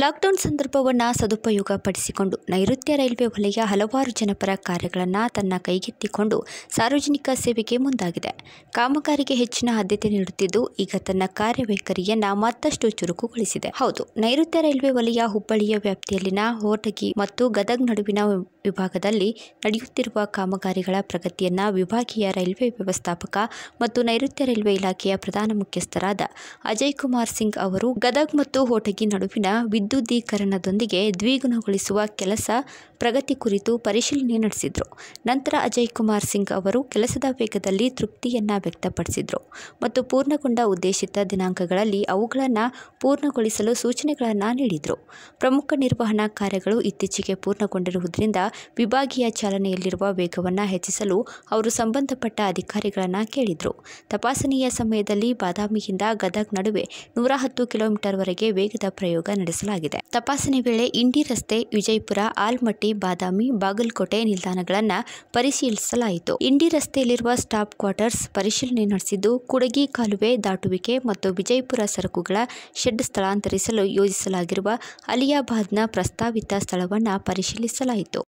lockdown ಸಂದರ್ಭವನ್ನು ಸದುಪಯೋಗ ಪಡಿಸಿಕೊಂಡು ನೈಋತ್ಯ ರೈಲ್ವೆ ವಲಯ ಹಲವಾರು ಜನಪರ ಕಾರ್ಯಗಳನ್ನು ತನ್ನ ಕೈಗೆತ್ತಿಕೊಂಡು ಸಾರ್ವಜನಿಕ ಸೇವೆಗೆ ಮುಂದಾಗಿದೆ ಕಾಮಗಾರಿಗೆ ಹೆಚ್ಚಿನ ಆದ್ಯತೆ ನೀಡುತ್ತಿದ್ದು ಈಗ ತನ್ನ ಕಾರ್ಯವೈಖರಿಯನ್ನು ಮತ್ತಷ್ಟು ಚುರುಕುಗೊಳಿಸಿದೆ ಹೌದು ನೈಋತ್ಯ ರೈಲ್ವೆ ವಲಯ ಹುಬ್ಬಳ್ಳಿಯ ವ್ಯಾಪ್ತಿಯಲ್ಲಿನ ಹೋಟಗಿ ಮತ್ತು ಗದಗ್ ನಡುವಿನ ವಿಭಾಗದಲ್ಲಿ ನಡೆಯುತ್ತಿರುವ ಕಾಮಗಾರಿಗಳ ಪ್ರಗತಿಯನ್ನು ವಿಭಾಗೀಯ ರೈಲ್ವೆ ವ್ಯವಸ್ಥಾಪಕ ಮತ್ತು ನೈಋತ್ಯ ರೈಲ್ವೆ ಇಲಾಖೆಯ ಪ್ರಧಾನ ಮುಖ್ಯಸ್ಥರಾದ ಅಜಯ್ ಕುಮಾರ್ ಸಿಂಗ್ ಅವರು ಗದಗ್ ಮತ್ತು ಹೋಟಗಿ ನಡುವಿನ ವಿದ್ಯುದೀಕರಣದೊಂದಿಗೆ ದ್ವಿಗುಣಗೊಳಿಸುವ ಕೆಲಸ ಪ್ರಗತಿ ಕುರಿತು ಪರಿಶೀಲನೆ ನಡೆಸಿದರು ನಂತರ ಅಜಯ್ ಕುಮಾರ್ ಸಿಂಗ್ ಅವರು ಕೆಲಸದ ವೇಗದಲ್ಲಿ ತೃಪ್ತಿಯನ್ನು ವ್ಯಕ್ತಪಡಿಸಿದರು ಮತ್ತು ಪೂರ್ಣಗೊಂಡ ಉದ್ದೇಶಿತ ದಿನಾಂಕಗಳಲ್ಲಿ ಅವುಗಳನ್ನು ಪೂರ್ಣಗೊಳಿಸಲು ಸೂಚನೆಗಳನ್ನು ನೀಡಿದರು ಪ್ರಮುಖ ನಿರ್ವಹಣಾ ಕಾರ್ಯಗಳು ಇತ್ತೀಚೆಗೆ ಪೂರ್ಣಗೊಂಡಿರುವುದರಿಂದ ವಿಭಾಗೀಯ ಚಾಲನೆಯಲ್ಲಿರುವ ವೇಗವನ್ನು ಹೆಚ್ಚಿಸಲು ಅವರು ಸಂಬಂಧಪಟ್ಟ ಅಧಿಕಾರಿಗಳನ್ನು ಕೇಳಿದರು ತಪಾಸಣೆಯ ಸಮಯದಲ್ಲಿ ಬಾದಾಮಿಯಿಂದ ಗದಗ್ ನಡುವೆ ನೂರ ಹತ್ತು ಕಿಲೋಮೀಟರ್ವರೆಗೆ ವೇಗದ ಪ್ರಯೋಗ ನಡೆಸಲಾಗಿದೆ ತಪಾಸಣೆ ವೇಳೆ ಇಂಡಿ ರಸ್ತೆ ವಿಜಯಪುರ ಆಲ್ಮಟ್ಟಿ ಬಾದಾಮಿ ಬಾಗಲಕೋಟೆ ನಿಲ್ದಾಣಗಳನ್ನು ಪರಿಶೀಲಿಸಲಾಯಿತು ಇಂಡಿ ರಸ್ತೆಯಲ್ಲಿರುವ ಸ್ಟಾಪ್ ಕ್ವಾರ್ಟರ್ಸ್ ಪರಿಶೀಲನೆ ನಡೆಸಿದ್ದು ಕುಡಗಿ ಕಾಲುವೆ ದಾಟುವಿಕೆ ಮತ್ತು ವಿಜಯಪುರ ಸರಕುಗಳ ಶೆಡ್ ಸ್ಥಳಾಂತರಿಸಲು ಯೋಜಿಸಲಾಗಿರುವ ಅಲಿಯಾಬಾದ್ನ ಪ್ರಸ್ತಾವಿತ ಸ್ಥಳವನ್ನು ಪರಿಶೀಲಿಸಲಾಯಿತು